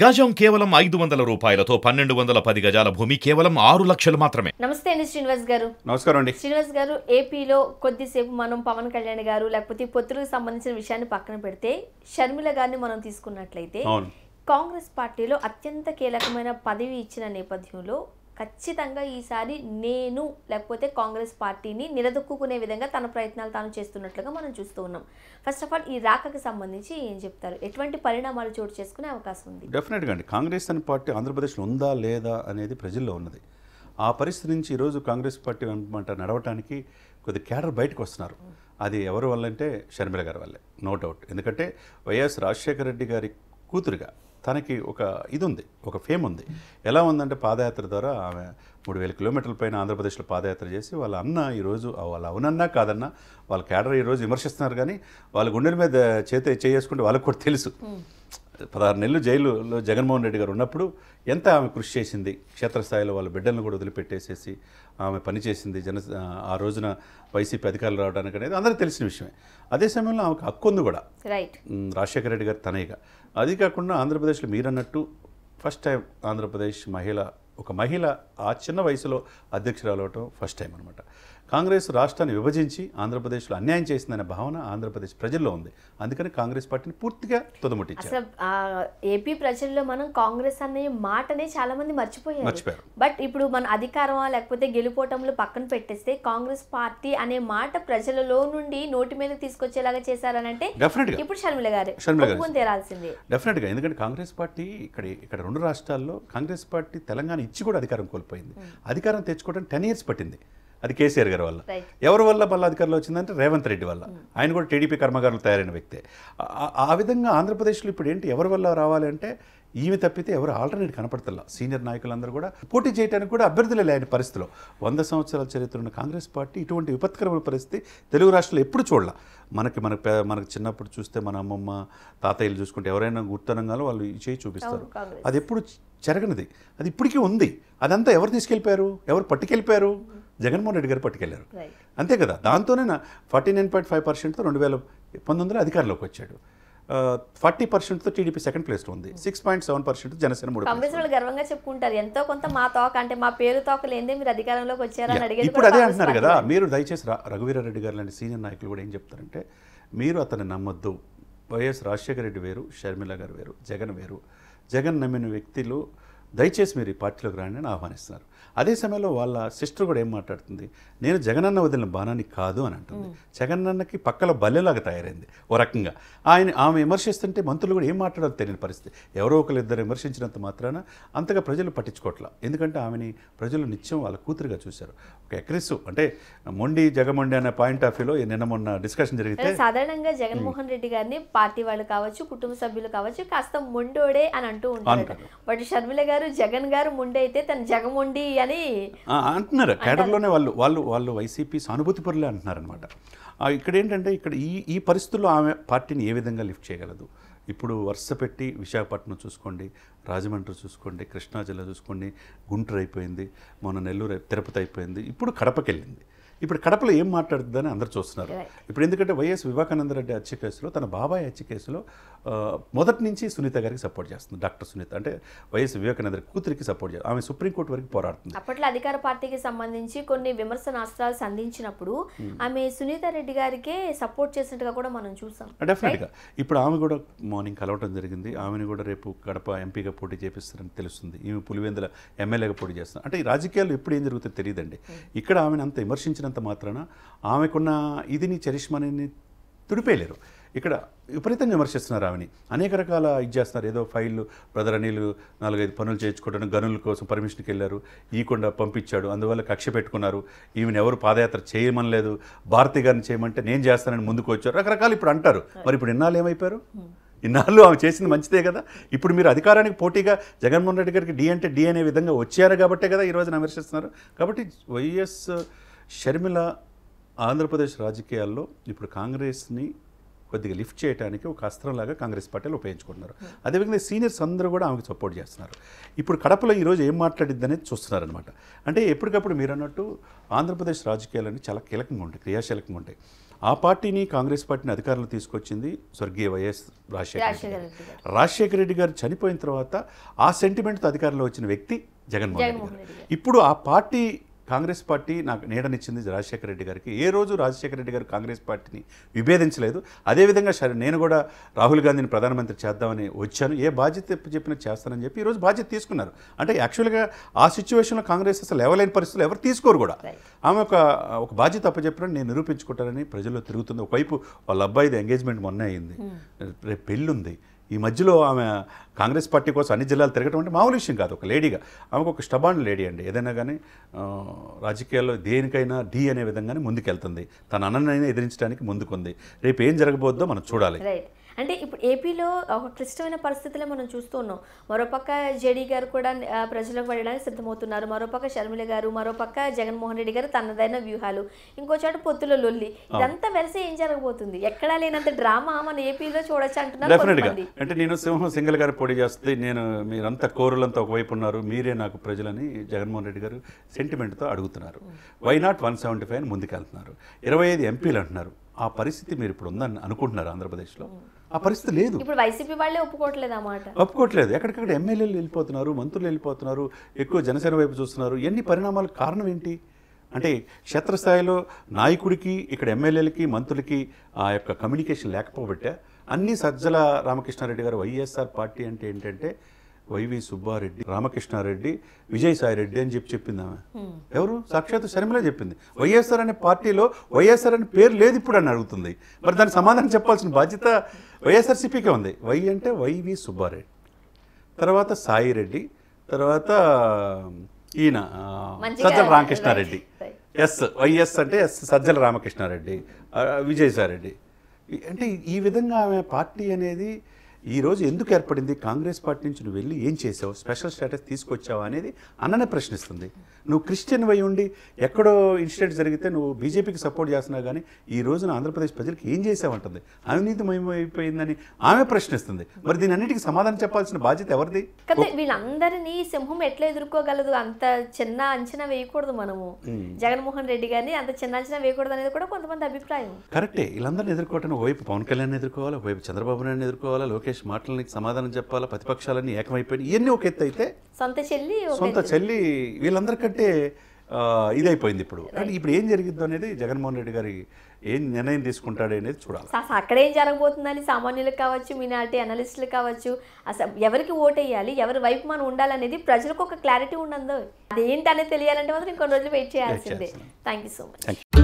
గజం కేవలం ఐదు వందల రూపాయలతో పన్నెండు వందల పది గజాల భూమి కేవలం ఆరు లక్షలు మాత్రమే నమస్తే అండి శ్రీనివాస్ గారు నమస్కారం అండి శ్రీనివాస్ గారు ఏపీలో కొద్దిసేపు మనం పవన్ కళ్యాణ్ గారు లేకపోతే పొత్తులకు సంబంధించిన విషయాన్ని పక్కన పెడితే షర్మిల గారిని మనం తీసుకున్నట్లయితే కాంగ్రెస్ పార్టీలో అత్యంత కీలకమైన పదవి ఇచ్చిన నేపథ్యంలో ఖచ్చితంగా ఈసారి నేను లేకపోతే కాంగ్రెస్ పార్టీని నిలదొక్కునే విధంగా తన ప్రయత్నాలు తాను చేస్తున్నట్లుగా మనం చూస్తూ ఉన్నాం ఫస్ట్ ఆఫ్ ఆల్ ఈ రాకకు సంబంధించి ఏం చెప్తారు ఎటువంటి పరిణామాలు చోటు చేసుకునే అవకాశం ఉంది డెఫినెట్గా అండి కాంగ్రెస్ అనే పార్టీ ఆంధ్రప్రదేశ్లో ఉందా లేదా అనేది ప్రజల్లో ఉన్నది ఆ పరిస్థితి నుంచి ఈరోజు కాంగ్రెస్ పార్టీ అనమాట నడవటానికి కొద్ది క్యాడర్ బయటకు వస్తున్నారు అది ఎవరి వల్లంటే షర్మిల గారి వల్లే నో డౌట్ ఎందుకంటే వైఎస్ రాజశేఖర రెడ్డి గారి కూతురుగా తనకి ఒక ఇది ఉంది ఒక ఫేమ్ ఉంది ఎలా ఉందంటే పాదయాత్ర ద్వారా ఆమె మూడు వేల కిలోమీటర్ల పైన ఆంధ్రప్రదేశ్లో పాదయాత్ర చేసి వాళ్ళ అన్న ఈరోజు వాళ్ళ అవునన్నా కాదన్నా వాళ్ళ క్యాడర్ ఈరోజు విమర్శిస్తున్నారు కానీ వాళ్ళ గుండెల మీద చేతి చేసుకుంటే వాళ్ళకు కూడా తెలుసు పదహారు నెలలు జైలులో జగన్మోహన్ రెడ్డి గారు ఉన్నప్పుడు ఎంత ఆమె కృషి చేసింది క్షేత్రస్థాయిలో వాళ్ళ బిడ్డలను కూడా వదిలిపెట్టేసేసి ఆమె పనిచేసింది జన ఆ రోజున వైసీపీ అధికారులు రావడానికి అనేది అందరికీ తెలిసిన విషయమే అదే సమయంలో ఆమెకు హక్కుంది కూడా రైట్ రాజశేఖర రెడ్డి గారు తనయ్యగా అది కాకుండా ఆంధ్రప్రదేశ్లో మీరన్నట్టు ఫస్ట్ టైం ఆంధ్రప్రదేశ్ మహిళ ఒక మహిళ ఆ చిన్న వయసులో అధ్యక్షురాలు అవటం ఫస్ట్ టైం అనమాట కాంగ్రెస్ రాష్ట్రాన్ని విభజించి ఆంధ్రప్రదేశ్లో అన్యాయం చేసిందనే భావన ఆంధ్రప్రదేశ్ ప్రజల్లో ఉంది అందుకని కాంగ్రెస్ పార్టీని పూర్తిగా తుదముట్టించారు ఏపీ ప్రజల్లో మనం కాంగ్రెస్ అనే మాటనే చాలా మంది మర్చిపోయారు బట్ ఇప్పుడు మన అధికారం లేకపోతే గెలుపోటంలో పక్కన పెట్టేస్తే కాంగ్రెస్ పార్టీ అనే మాట ప్రజలలో నుండి నోటి మీద తీసుకొచ్చేలాగా చేశారనంటే ఇప్పుడు షర్మిల గారు తేరాల్సిందే గా ఎందుకంటే కాంగ్రెస్ పార్టీ ఇక్కడ ఇక్కడ రెండు రాష్ట్రాల్లో కాంగ్రెస్ పార్టీ తెలంగాణ ఇచ్చి కూడా అధికారం కోల్పోయింది అధికారం తెచ్చుకోవడం టెన్ ఇయర్స్ పట్టింది అది కేసీఆర్ గారి వల్ల ఎవరి వల్ల మళ్ళీ అధికారంలో వచ్చిందంటే రేవంత్ రెడ్డి వల్ల hmm. ఆయన కూడా టీడీపీ కర్మకారులు తయారైన వ్యక్తే ఆ విధంగా ఆంధ్రప్రదేశ్లో ఇప్పుడు ఏంటి ఎవరి వల్ల రావాలంటే ఈమె తప్పితే ఎవరు ఆల్టర్నేట్ కనపడతల్లా సీనియర్ నాయకులందరూ కూడా పోటీ చేయడానికి కూడా అభ్యర్థులే లేని పరిస్థితిలో వంద సంవత్సరాల చరిత్ర ఉన్న కాంగ్రెస్ పార్టీ ఇటువంటి విపత్కరమైన పరిస్థితి తెలుగు రాష్ట్రంలో ఎప్పుడు చూడాల మనకి మన మనకు చిన్నప్పుడు చూస్తే మన అమ్మమ్మ తాతయ్యలు చూసుకుంటే ఎవరైనా గుర్తనంగాలో వాళ్ళు చేయి చూపిస్తారు అది ఎప్పుడు జరగనిది అది ఇప్పటికీ ఉంది అదంతా ఎవరు తీసుకెళ్ళిపోయారు ఎవరు పట్టుకెళ్ళిపోయారు hmm. జగన్మోహన్ రెడ్డి గారు పట్టుకెళ్లారు అంతే కదా దాంతోనే ఫార్టీ నైన్ పాయింట్ ఫైవ్ పర్సెంట్తో రెండు వేల పంతొమ్మిదిలో అధికారంలోకి వచ్చాడు ఫార్టీ పర్సెంట్తో టీడీపీ సెకండ్ ప్లేస్లో ఉంది hmm. Six point seven percent Janasena మూడు కమ్యూనిస్టులు గర్వంగా చెప్పుకుంటారు ఎంతో కొంత మా తోక అంటే మా పేరు తోక లేదే మీరు అధికారంలోకి వచ్చారని అడిగే ఇప్పుడు అదే అంటున్నారు కదా మీరు దయచేసి రఘువీరారెడ్డి గారు లాంటి సీనియర్ నాయకులు కూడా ఏం చెప్తారంటే మీరు అతన్ని నమ్మొద్దు వైఎస్ రాజశేఖర రెడ్డి వేరు షర్మిల గారు వేరు జగన్ వేరు జగన్ నమ్మిన వ్యక్తులు దయచేసి మీరు ఈ పార్టీలోకి రాని ఆహ్వానిస్తున్నారు అదే సమయంలో వాళ్ళ సిస్టర్ కూడా ఏం మాట్లాడుతుంది నేను జగనన్న వదిలిన బాణాన్ని కాదు అని అంటుంది జగనన్నకి పక్కల బల్లెలాగా తయారైంది ఓ రకంగా ఆయన ఆమె విమర్శిస్తుంటే మంత్రులు కూడా ఏం మాట్లాడాలో తెలియని పరిస్థితి ఎవరో ఒకరిద్దరు విమర్శించినంత మాత్రాన అంతగా ప్రజలు పట్టించుకోవట్లా ఎందుకంటే ఆమెని ప్రజలు నిత్యం వాళ్ళ కూతురుగా చూశారు ఒక అగ్రెసివ్ అంటే మొండి జగమొండి అనే పాయింట్ ఆఫ్ వ్యూలో నిన్న మొన్న డిస్కషన్ జరిగితే సాధారణంగా జగన్మోహన్ రెడ్డి గారిని పార్టీ వాళ్ళు కావచ్చు కుటుంబ సభ్యులు కావచ్చు కాస్త మొండోడే అని అంటూ ఉంటారు బట్ షర్మిల గారు జగన్ గారు ముండైతే తన జగమొండి అని అంటున్నారు కేడర్లోనే వాళ్ళు వాళ్ళు వాళ్ళు వైసీపీ సానుభూతి పరులే అంటున్నారనమాట ఇక్కడ ఏంటంటే ఇక్కడ ఈ ఈ పరిస్థితుల్లో ఆమె పార్టీని ఏ విధంగా లిఫ్ట్ చేయగలదు ఇప్పుడు వరుస పెట్టి విశాఖపట్నం చూసుకోండి రాజమండ్రి చూసుకోండి కృష్ణా జిల్లా చూసుకోండి గుంటూరు అయిపోయింది మొన్న నెల్లూరు తిరుపతి అయిపోయింది ఇప్పుడు కడపకెళ్ళింది ఇప్పుడు కడపలో ఏం మాట్లాడుతుందని అందరు చూస్తున్నారు ఇప్పుడు ఎందుకంటే వైఎస్ వివేకానంద రెడ్డి హత్య కేసులో తన బాబాయ్ హత్య కేసులో మొదటి నుంచి సునీత గారికి సపోర్ట్ చేస్తుంది డాక్టర్ సునీత అంటే వైఎస్ వివేకానంద కూతురికి సపోర్ట్ చేస్తుంది ఆమె సుప్రీంకోర్టు వరకు పోరాడుతుంది అప్పట్లో అధికార పార్టీకి సంబంధించి కొన్ని విమర్శనాస్త్రాలు సంధించినప్పుడు hmm. ఆమె సునీత రెడ్డి గారికే సపోర్ట్ చేసినట్టుగా కూడా మనం చూసాం డెఫినెట్గా ah, ఇప్పుడు ఆమె కూడా మార్నింగ్ కలవటం జరిగింది ఆమెను కూడా రేపు కడప ఎంపీగా పోటీ చేపిస్తారని తెలుస్తుంది ఈమె పులివెందుల ఎమ్మెల్యేగా పోటీ చేస్తారు అంటే ఈ రాజకీయాలు ఎప్పుడు ఏం జరుగుతుందో తెలియదండి hmm. ఇక్కడ ఆమెను అంత విమర్శించిన చేసినంత మాత్రాన ఆమెకున్న ఇదిని చరిష్మని తుడిపేయలేరు ఇక్కడ విపరీతంగా విమర్శిస్తున్నారు ఆమెని అనేక రకాల ఇది చేస్తున్నారు ఏదో ఫైళ్ళు బ్రదర్ అనిల్ నాలుగైదు పనులు చేయించుకోవడం గనుల కోసం పర్మిషన్కి వెళ్ళారు ఈ కొండ పంపించాడు అందువల్ల కక్ష పెట్టుకున్నారు ఈమెను ఎవరు పాదయాత్ర చేయమనలేదు భారతి గారిని చేయమంటే నేను చేస్తానని ముందుకు వచ్చారు రకరకాలు ఇప్పుడు అంటారు మరి ఇప్పుడు ఇన్నాళ్ళు ఏమైపోయారు hmm. ఇన్నాళ్ళు ఆమె చేసింది మంచిదే కదా ఇప్పుడు మీరు అధికారానికి పోటీగా జగన్మోహన్ రెడ్డి గారికి డి అంటే డి అనే విధంగా వచ్చారు కాబట్టే కదా ఈరోజు విమర్శిస్తున్నారు కాబట్టి వైఎస్ షర్మిల ఆంధ్రప్రదేశ్ రాజకీయాల్లో ఇప్పుడు కాంగ్రెస్ని కొద్దిగా లిఫ్ట్ చేయడానికి ఒక అస్త్రంలాగా కాంగ్రెస్ పార్టీలు ఉపయోగించుకుంటున్నారు hmm. అదేవిధంగా సీనియర్స్ అందరూ కూడా ఆమెకు సపోర్ట్ చేస్తున్నారు ఇప్పుడు కడపలో ఈరోజు ఏం మాట్లాడిద్ది అనేది చూస్తున్నారనమాట అంటే ఎప్పటికప్పుడు మీరు అన్నట్టు ఆంధ్రప్రదేశ్ రాజకీయాలన్నీ చాలా కీలకంగా ఉంటాయి క్రియాశీలకంగా ఉంటాయి ఆ పార్టీని కాంగ్రెస్ పార్టీని అధికారంలో తీసుకొచ్చింది స్వర్గీయ వైఎస్ రాజశేఖర రెడ్డి రాజశేఖర రెడ్డి గారు చనిపోయిన తర్వాత ఆ సెంటిమెంట్తో అధికారంలో వచ్చిన వ్యక్తి జగన్మోహన్ రెడ్డి గారు ఇప్పుడు ఆ పార్టీ కాంగ్రెస్ పార్టీ నాకు నీడనిచ్చింది రాజశేఖర రెడ్డి గారికి ఏ రోజు రాజశేఖర రెడ్డి గారు కాంగ్రెస్ పార్టీని విభేదించలేదు అదేవిధంగా నేను కూడా రాహుల్ గాంధీని ప్రధానమంత్రి చేద్దామని వచ్చాను ఏ బాధ్యత చెప్పినా చేస్తానని చెప్పి ఈరోజు బాధ్యత తీసుకున్నారు అంటే యాక్చువల్గా ఆ సిచ్యువేషన్లో కాంగ్రెస్ అసలు లేవలేని పరిస్థితులు ఎవరు తీసుకోరు కూడా ఆమె ఒక ఒక బాధ్యత అప్పచెప్పిన నేను నిరూపించుకుంటానని ప్రజల్లో తిరుగుతుంది ఒకవైపు వాళ్ళ అబ్బాయిది ఎంగేజ్మెంట్ మొన్న అయింది hmm. రేపు పెళ్ళి ఉంది ఈ మధ్యలో ఆమె కాంగ్రెస్ పార్టీ కోసం అన్ని జిల్లాలు తిరగటం అంటే మామూలు విషయం కాదు ఒక లేడీగా ఆమెకు ఒక స్టబాండ్ లేడీ అండి ఏదైనా కానీ రాజకీయాల్లో దేనికైనా డి అనే విధంగానే ముందుకెళ్తుంది తన అన్నైనా ఎదిరించడానికి ముందుకుంది రేపు ఏం జరగబోద్దో మనం చూడాలి అంటే ఇప్పుడు ఏపీలో ఒక క్లిష్టమైన పరిస్థితులే మనం చూస్తున్నాం మరోపక్క జేడీ గారు కూడా ప్రజలకు వెళ్ళడానికి సిద్ధమవుతున్నారు మరోపక్క షర్మిల గారు మరోపక్క జగన్మోహన్ రెడ్డి గారు తనదైన వ్యూహాలు ఇంకో చోట పొత్తుల లొల్లి ఇదంతా వెలిసి ఏం జరగబోతుంది ఎక్కడా లేనంత డ్రామా మన ఏపీలో చూడొచ్చు అంటున్నారు అంటే నేను సింహం సింగల్ గారు పొడి చేస్తే నేను మీరంతా కోరులంతా ఒకవైపు ఉన్నారు మీరే నాకు ప్రజలని జగన్మోహన్ రెడ్డి గారు సెంటిమెంట్తో అడుగుతున్నారు why not one seventy five ముందుకెళ్తున్నారు ఇరవై ఐదు ఎంపీలు అంటున్నారు ఆ పరిస్థితి మీరు ఇప్పుడు ఉందని అనుకుంటున్నారు ఆంధ్రప్రదేశ్లో ఆ పరిస్థితి లేదు ఇప్పుడు వైసీపీ వాళ్ళే ఒప్పుకోవట్లేదు అన్నమాట ఒప్పుకోవట్లేదు ఎక్కడికక్కడ ఎమ్మెల్యేలు వెళ్ళిపోతున్నారు మంత్రులు వెళ్ళిపోతున్నారు ఎక్కువ జనసేన వైపు చూస్తున్నారు ఎన్ని పరిణామాలకు కారణం ఏంటి అంటే క్షేత్రస్థాయిలో నాయకుడికి ఇక్కడ ఎమ్మెల్యేలకి మంత్రులకి ఆ యొక్క కమ్యూనికేషన్ లేకపోబట్టే అన్ని సజ్జల రామకృష్ణారెడ్డి గారు వైఎస్ఆర్ పార్టీ అంటే ఏంటంటే వైవి సుబ్బారెడ్డి రామకృష్ణారెడ్డి విజయసాయిరెడ్డి అని చెప్పి చెప్పింది ఆమె ఎవరు సాక్షాత్ శర్మిలే చెప్పింది వైఎస్ఆర్ అనే పార్టీలో వైఎస్ఆర్ అనే పేరు లేదు ఇప్పుడు అని అడుగుతుంది మరి దానికి సమాధానం చెప్పాల్సిన బాధ్యత వైఎస్ఆర్సీపీకే ఉంది వై అంటే వైవి సుబ్బారెడ్డి తర్వాత సాయిరెడ్డి తర్వాత ఈయన సజ్జల రామకృష్ణారెడ్డి ఎస్ వైఎస్ అంటే ఎస్ సజ్జల రామకృష్ణారెడ్డి విజయసాయిరెడ్డి అంటే ఈ విధంగా ఆమె పార్టీ అనేది ఈరోజు ఎందుకు ఏర్పడింది కాంగ్రెస్ పార్టీ నుంచి నువ్వు వెళ్ళి ఏం చేసావు స్పెషల్ స్టేటస్ తీసుకొచ్చావా అనేది అన్నని ప్రశ్నిస్తుంది నువ్వు క్రిస్టియన్ వై ఉండి ఎక్కడో ఇన్సిడెంట్ జరిగితే నువ్వు బీజేపీకి సపోర్ట్ చేస్తున్నావు కానీ ఈ రోజున ఆంధ్రప్రదేశ్ ప్రజలకు ఏం చేసావంటుంది అయిపోయిందని ఆమె ప్రశ్నిస్తుంది మరి దీని అన్నిటికీ సమాధానం చెప్పాల్సిన బాధ్యత ఎవరిది వీళ్ళందరినీ సింహం ఎట్లా ఎదుర్కోగలదు అంత చిన్న అంచనా వేయకూడదు మనము జగన్మోహన్ రెడ్డి గారిని అంత చిన్న అంచనా వేయకూడదు అనేది కూడా కొంతమంది అభిప్రాయం కరెక్టే వీళ్ళందరినీ ఎదుర్కోవటం వైపు పవన్ కళ్యాణ్ ఎదుర్కోవాలి వైపు చంద్రబాబు నాయుడు ఎదుర్కోవాలి లోకేష్ లోకేష్ మాటలకి సమాధానం చెప్పాలా ప్రతిపక్షాలన్నీ ఏకమైపోయి ఇవన్నీ ఒక ఎత్తు అయితే సొంత చెల్లి సొంత చెల్లి వీళ్ళందరికంటే ఇదైపోయింది ఇప్పుడు అంటే ఇప్పుడు ఏం జరిగిద్దు అనేది జగన్మోహన్ రెడ్డి గారి ఏం నిర్ణయం తీసుకుంటాడు అనేది చూడాలి అసలు అక్కడ ఏం జరగబోతుందని సామాన్యులకు కావచ్చు మీనాల్టీ అనలిస్టులు కావచ్చు అసలు ఎవరికి ఓటేయాలి ఎవరి వైపు మనం ఉండాలనేది ప్రజలకు ఒక క్లారిటీ ఉండదు అది ఏంటనేది తెలియాలంటే మాత్రం ఇంకొన్ని రోజులు వెయిట్ చేయాల్సిందే థ్యాంక్ యూ సో మచ్